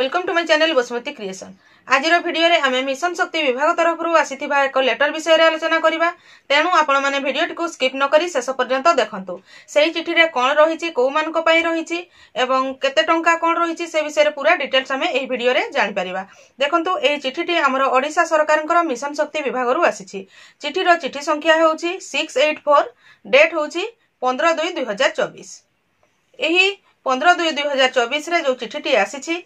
welcome to my channel Basumati creation আজর ভিডিওরে আমি মিশন শক্তি বিভাগ তরফর আসিথিবা এক লেটর বিষয়ে আলোচনা করিবা তেণু আপনার ভিডিওটিকে স্কিপ নকরি শেষ পর্যন্ত দেখন্তু সেই চিঠিরে কোণ রয়েছে কেউমানক পাই রয়েছে এবং কেতে টঙ্কা কোণ রয়েছে সে বিষয়ে পুরা ডিটেলস আমি এই ভিডিওরে জানিপারিবা দেখন্তু এই চিঠিটি আমার ওড়িশা সরকারঙ্কর মিশন শক্তি বিভাগর আসিছি চিঠির চিঠি সংখ্যা হচ্ছে সিক্স এইট ফোর ডেট হচ্ছে পনেরো দুই দুই হাজার চব্বিশ ଏହି ପନ୍ଦର ଦୁଇ ଦୁଇ ହଜାର ଚବିଶରେ ଯେଉଁ ଚିଠିଟି ଆସିଛି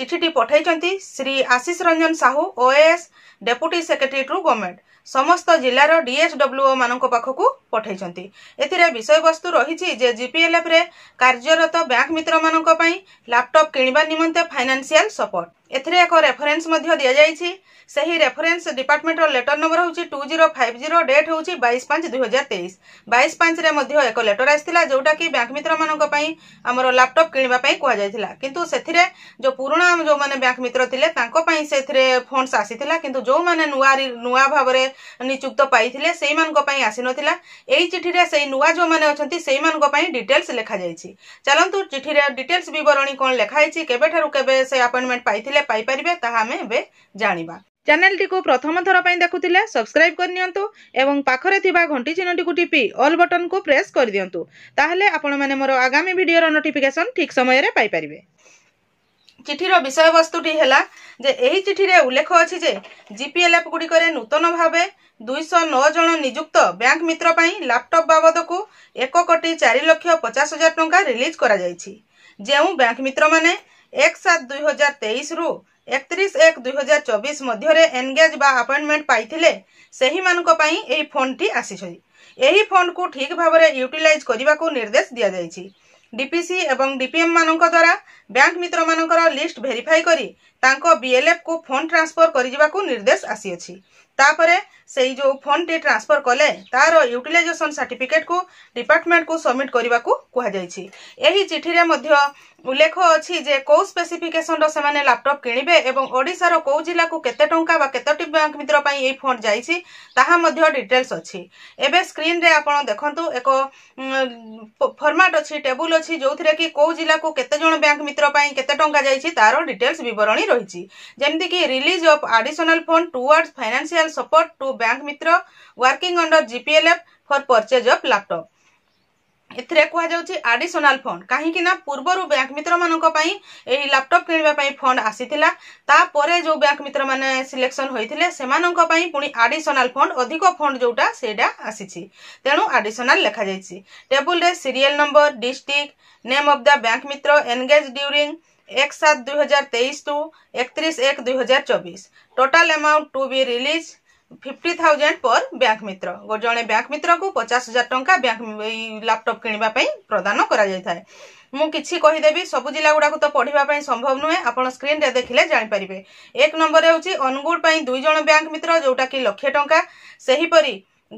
ଚିଠିଟି ପଠାଇଛନ୍ତି Shri Ashish Ranjan Sahu OAS deputy secretary to government ସମସ୍ତ ଜିଲ୍ଲାର ଡିଏସ୍ଡବ୍ଲ୍ୟୁଓ ମାନଙ୍କ ପାଖକୁ ପଠାଇଛନ୍ତି ଏଥିରେ ବିଷୟବସ୍ତୁ ରହିଛି ଯେ ଜିପିଏଲ୍ଏଫ୍ରେ କାର୍ଯ୍ୟରତ ବ୍ୟାଙ୍କ ମିତ୍ରମାନଙ୍କ ପାଇଁ ଲାପଟପ୍ କିଣିବା ନିମନ୍ତେ ଫାଇନାନ୍ସିଆଲ ସପୋର୍ଟ ଏଥିରେ ଏକ ରେଫରେନ୍ସ ମଧ୍ୟ ଦିଆଯାଇଛି ସେହି ରେଫରେନ୍ସ ଡିପାର୍ଟମେଣ୍ଟର ଲେଟର ନମ୍ବର ହେଉଛି two zero five zero date ହେଉଛି ବାଇଶ ପାଞ୍ଚ ଦୁଇ ହଜାର ତେଇଶ ବାଇଶ ପାଞ୍ଚରେ ମଧ୍ୟ ଏକ ଲେଟର ଆସିଥିଲା ଯେଉଁଟାକି ବ୍ୟାଙ୍କ ମିତ୍ରମାନଙ୍କ ପାଇଁ ଆମର ଲାପଟପ୍ କିଣିବା ପାଇଁ କୁହାଯାଇଥିଲା କିନ୍ତୁ ସେଥିରେ ଯେଉଁ ପୁରୁଣା ଯେଉଁମାନେ ବ୍ୟାଙ୍କ ମିତ୍ର ଥିଲେ ତାଙ୍କ ପାଇଁ ସେଥିରେ ଫଣ୍ଡସ୍ ଆସିଥିଲା କିନ୍ତୁ ଯେଉଁମାନେ ନୂଆ ନୂଆ ଭାବରେ ନିଯୁକ୍ତ ପାଇଥିଲେ ସେଇମାନଙ୍କ ପାଇଁ ଆସିନଥିଲା এই চিঠিরে সেই নূয়া ଯେଉଁମାନେ ଅଛନ୍ତି ସେଇମାନଙ୍କ ପାଇଁ ଡିଟେଲ୍ସ ଲେଖାଯାଇଛି ଚାଲନ୍ତୁ ଚିଠିରେ ଡିଟେଲ୍ସ ବିବରଣୀ କ'ଣ ଲେଖାଯାଇଛି କେବେଠାରୁ କେବେ ସେ ଆପଏଣ୍ଟମେଣ୍ଟ ପାଇଥିଲେ ପାଇପାରିବେ ତାହା ଆମେ ଏବେ ଜାଣିବା ଚ୍ୟାନେଲଟିକୁ ପ୍ରଥମ ଥର ପାଇଁ ଦେଖୁଥିଲେ ସବସ୍କ୍ରାଇବ୍ କରିନିଅନ୍ତୁ ଏବଂ ପାଖରେ ଥିବା ଘଣ୍ଟି ଚିହ୍ନଟିକୁ ଟିପି ଅଲ୍ ବଟନ୍କୁ ପ୍ରେସ୍ କରିଦିଅନ୍ତୁ ତାହେଲେ ଆପଣମାନେ ମୋର ଆଗାମୀ ଭିଡ଼ିଓର ନୋଟିଫିକେସନ୍ ଠିକ୍ ସମୟରେ ପାଇପାରିବେ চিঠির বিষয়বস্তুটি হেলা যে এই চিঠিরে উল্লেখ অছি যে জিপিএলএফ গুড়িকরে নূতন ভাবে দুইশহ নଅ ଜଣ ନିଯୁକ୍ତ ବ୍ୟାଙ୍କ ମିତ୍ର ପାଇଁ ଲାପଟପ୍ ବାବଦକୁ ଏକ କୋଟି ଚାରି ଲକ୍ଷ ପଚାଶ ହଜାର ଟଙ୍କା ରିଲିଜ୍ କରାଯାଇଛି ଯେଉଁ ବ୍ୟାଙ୍କ ମିତ୍ରମାନେ ଏକ ସାତ ଦୁଇ ହଜାର ତେଇଶରୁ ଏକତିରିଶ ଏକ ଦୁଇ ହଜାର ଚବିଶ ମଧ୍ୟରେ ଏନଗେଜ୍ ବା ଆପଏଣ୍ଟମେଣ୍ଟ ପାଇଥିଲେ ସେହିମାନଙ୍କ ପାଇଁ ଏହି ଫଣ୍ଡଟି ଆସିଛି ଏହି ଫଣ୍ଡକୁ ଠିକ୍ ଭାବରେ ୟୁଟିଲାଇଜ୍ କରିବାକୁ ନିର୍ଦ୍ଦେଶ ଦିଆଯାଇଛି ডিপিসি এবং ডিপিএম ମାନଙ୍କ ଦ୍ୱାରା ବ୍ୟାଙ୍କ ମିତ୍ରମାନଙ୍କର ଲିଷ୍ଟ ଭେରିଫାଇ କରି ତାଙ୍କ ବିଏଲ୍ଏଫ୍କୁ ଫଣ୍ଡ ଟ୍ରାନ୍ସଫର କରିଯିବାକୁ ନିର୍ଦ୍ଦେଶ ଆସିଅଛି ତାପରେ ସେଇ ଯେଉଁ ଫଣ୍ଡଟି ଟ୍ରାନ୍ସଫର କଲେ ତାର ୟୁଟିଲାଇଜେସନ୍ ସାର୍ଟିଫିକେଟ୍କୁ ଡିପାର୍ଟମେଣ୍ଟକୁ ସବମିଟ୍ କରିବାକୁ କୁହାଯାଇଛି ଏହି ଚିଠିରେ ମଧ୍ୟ ଉଲ୍ଲେଖ ଅଛି ଯେ କେଉଁ ସ୍ପେସିଫିକେସନ୍ର ସେମାନେ ଲାପଟପ୍ କିଣିବେ ଏବଂ ଓଡ଼ିଶାର କେଉଁ ଜିଲ୍ଲାକୁ କେତେ ଟଙ୍କା ବା କେତୋଟି ବ୍ୟାଙ୍କ ମିତ୍ର ପାଇଁ ଏହି ଫଣ୍ଡ ଯାଇଛି ତାହା ମଧ୍ୟ ଡିଟେଲ୍ସ ଅଛି ଏବେ ସ୍କ୍ରିନ୍ରେ ଆପଣ ଦେଖନ୍ତୁ ଏକ ଫର୍ମାଟ୍ ଅଛି ଟେବୁଲ୍ ଅଛି ଯେଉଁଥିରେ କି କେଉଁ ଜିଲ୍ଲାକୁ କେତେ ଜଣ ବ୍ୟାଙ୍କ ମିତ୍ର ପାଇଁ କେତେ ଟଙ୍କା ଯାଇଛି ତାର ଡିଟେଲ୍ସ ବିବରଣୀ ରହିଛି ଯେମିତିକି release of additional fund towards financial support to bank Mitra working under GPLF for purchase of laptop ଏଥିରେ କୁହାଯାଉଛି ଆଡିସନାଲ୍ ଫଣ୍ଡ କାହିଁକି ନା ପୂର୍ବରୁ ବ୍ୟାଙ୍କ ମିତ୍ରମାନଙ୍କ ପାଇଁ ଏହି ଲାପଟପ୍ କିଣିବା ପାଇଁ ଫଣ୍ଡ ଆସିଥିଲା ତାପରେ ଯେଉଁ ବ୍ୟାଙ୍କ ମିତ୍ରମାନେ ସିଲେକ୍ସନ୍ ହୋଇଥିଲେ ସେମାନଙ୍କ ପାଇଁ ପୁଣି ଆଡିସନାଲ୍ ଫଣ୍ଡ ଅଧିକ ଫଣ୍ଡ ଯେଉଁଟା ସେଇଟା ଆସିଛି ତେଣୁ ଆଡିସନାଲ୍ ଲେଖାଯାଇଛି ଟେବୁଲରେ serial number district name of the bank Mitra engage during एक सात दुई हजार तेईस टू एकत्रिस एक दुई हजार चौबीस total amount to be release fifty thousand पर बैंक मित्र जड़े बैंक मित्र को पचास हजार टाँचा ब्यांक लैपटप किणवाई प्रदान करें मुझे कहीदेवी सब जिला गुड़ाक तो पढ़ापी संभव नुहे आप स्क्रीन रे देखिले जापर एक नंबर होनगुड़ दुईज बैंक मित्र जोटा कि लक्षे टाँचा से हीपरी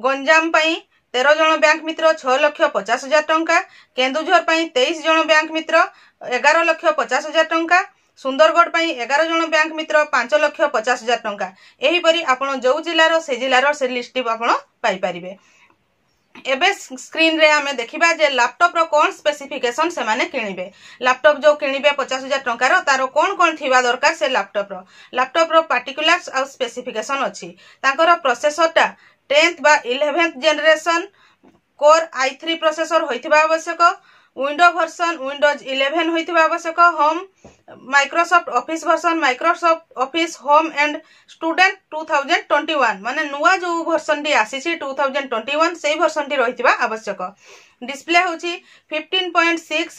गंजाम पर तेरह जन बैंक मित्र छः लक्ष पचास हजार टाँचा केन्दुझर पर तेईस जन ब्यांक मित्र এগার লক্ষ পচাশ হাজার টঙ্কা সুন্দরগড় পাই এগার জন ব্যাঙ্ক মিত্র পাঁচ লক্ষ পচাশ হাজার টঙ্কা এইপরি আপনার যে জেলার সে জেলার সে লিষ্টটি আপনার পাইপারে এবে স্ক্রিনে আমি দেখিবা যে ল্যাপটপর কোণ স্পেসিফিকেসন সেমানে কিণবে ল্যাপটপ যে কিণবে পচাশ হাজার টঙ্কার তার কোণ কোণ থিবা দরকার সে ল্যাপটপর ল্যাপটপর পার্টিকুলার্স আউ স্পেসিফিকেসন অছি তাঁকর প্রসেসরটা টেন্থ বা eleventh generation core i three processor হয়েছে আবশ্যক উইন্ডো ভর্সন উইন্ডোজ ইলেভেন হয়ে আবশ্যক home Microsoft Office version Microsoft Office home and student two thousand twenty one মানে নূয়া যে ভর্সনটি আসিছে টু থাউজেন্ড টোয়েন্টি ওয়ান সেই ভর্সনটি রয়েছে আবশ্যক ডিসপ্লে হচ্ছে fifteen point six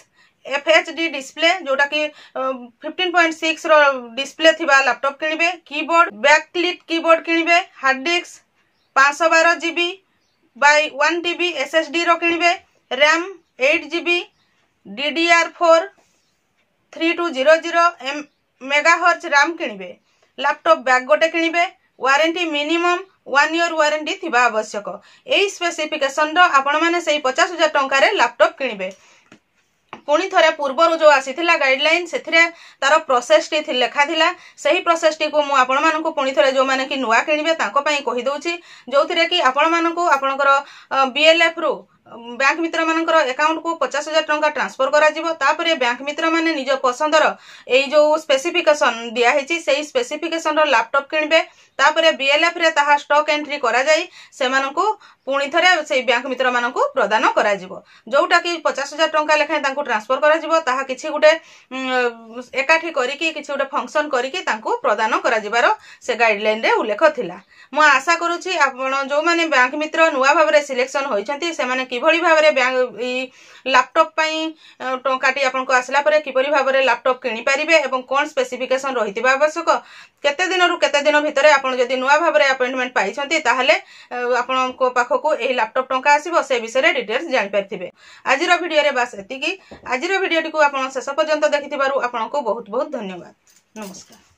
F H D display ଯେଉଁଟାକି ଫିଫ୍ଟିନ୍ ପଏଣ୍ଟ ସିକ୍ସର ଡିସପ୍ଲେ ଥିବା ଲାପଟପ୍ କିଣିବେ କିବୋର୍ଡ଼ ବ୍ୟାକ୍ଲିଟ୍ କିବୋର୍ଡ଼ କିଣିବେ ହାର୍ଡ଼ ଡିସ୍କ ପାଞ୍ଚଶହ ବାର ଜିବି ବାଇ ୱାନ୍ ଟିବି ଏସ୍ଏସ୍ଡିର କିଣିବେ RAM eight GB DDR four three two zero zero megahertz RAM କିଣିବେ ଲାପଟପ୍ ବ୍ୟାଗ୍ ଗୋଟେ କିଣିବେ warranty minimum one year warranty ଥିବା ଆବଶ୍ୟକ ଏହି ସ୍ପେସିଫିକେସନ୍ର ଆପଣମାନେ ସେଇ ପଚାଶ ହଜାର ଟଙ୍କାରେ ଲାପଟପ୍ କିଣିବେ ପୁଣି ଥରେ ପୂର୍ବରୁ ଯେଉଁ ଆସିଥିଲା ଗାଇଡ଼ଲାଇନ୍ ସେଥିରେ ତାର ପ୍ରୋସେସ୍ଟି ଲେଖାଥିଲା ସେହି ପ୍ରୋସେସ୍ଟିକୁ ମୁଁ ଆପଣମାନଙ୍କୁ ପୁଣି ଥରେ ଯେଉଁମାନେ କି ନୂଆ କିଣିବେ ତାଙ୍କ ପାଇଁ କହିଦେଉଛି ଯେଉଁଥିରେ କି ଆପଣମାନଙ୍କୁ ଆପଣଙ୍କର ବିଏଲ୍ଏଫ୍ରୁ ବ୍ୟାଙ୍କ ମିତ୍ରମାନଙ୍କର ଏକାଉଣ୍ଟକୁ ପଚାଶ ହଜାର ଟଙ୍କା ଟ୍ରାନ୍ସଫର କରାଯିବ ତାପରେ ବ୍ୟାଙ୍କ ମିତ୍ର ମାନେ ନିଜ ପସନ୍ଦର ଏଇ ଯେଉଁ ସ୍ପେସିଫିକେସନ ଦିଆହେଇଛି ସେଇ ସ୍ପେସିଫିକେସନର ଲାପଟପ୍ କିଣିବେ ତାପରେ ବି ଏଲ୍ ଏଫ୍ରେ ତାହା ଷ୍ଟକ୍ ଏଣ୍ଟ୍ରି କରାଯାଇ ସେମାନଙ୍କୁ ପୁଣି ଥରେ ସେଇ ବ୍ୟାଙ୍କ ମିତ୍ରମାନଙ୍କୁ ପ୍ରଦାନ କରାଯିବ ଯେଉଁଟାକି ପଚାଶ ହଜାର ଟଙ୍କା ଲେଖାଏଁ ତାଙ୍କୁ ଟ୍ରାନ୍ସଫର କରାଯିବ ତାହା କିଛି ଗୋଟେ ଏକାଠି କରିକି କିଛି ଗୋଟେ ଫଙ୍କସନ୍ କରିକି ତାଙ୍କୁ ପ୍ରଦାନ କରାଯିବାର ସେ ଗାଇଡ଼ଲାଇନ୍ରେ ଉଲ୍ଲେଖ ଥିଲା ମୁଁ ଆଶା କରୁଛି ଆପଣ ଯେଉଁମାନେ ବ୍ୟାଙ୍କ ମିତ୍ର ନୂଆ ଭାବରେ ସିଲେକ୍ସନ୍ ହୋଇଛନ୍ତି ସେମାନେ କି কিভাবে ভাবে ল্যাপটপ পাই টঙ্কাটি আপনার আসলা পরে কিপর ভাবে ল্যাপটপ কিপারে এবং কোণ স্পেসিফিকেসন রয়েছে আবশ্যক কেতে দিনর কেতে দিন ভিতরে আপনার যদি নূয় ভাবে আপয়েন্টমেন্ট পাই তাহলে আপনার পাখক এই ল্যাপটপ টঙ্কা আসব সে বিষয়ে ডিটেলস জাঁপারি আজির ভিডিওরে বাস এতিকি আজির ভিডিওটি আপনার শেষ পর্যন্ত দেখি আপনার বহুত বহুত ধন্যবাদ নমস্কার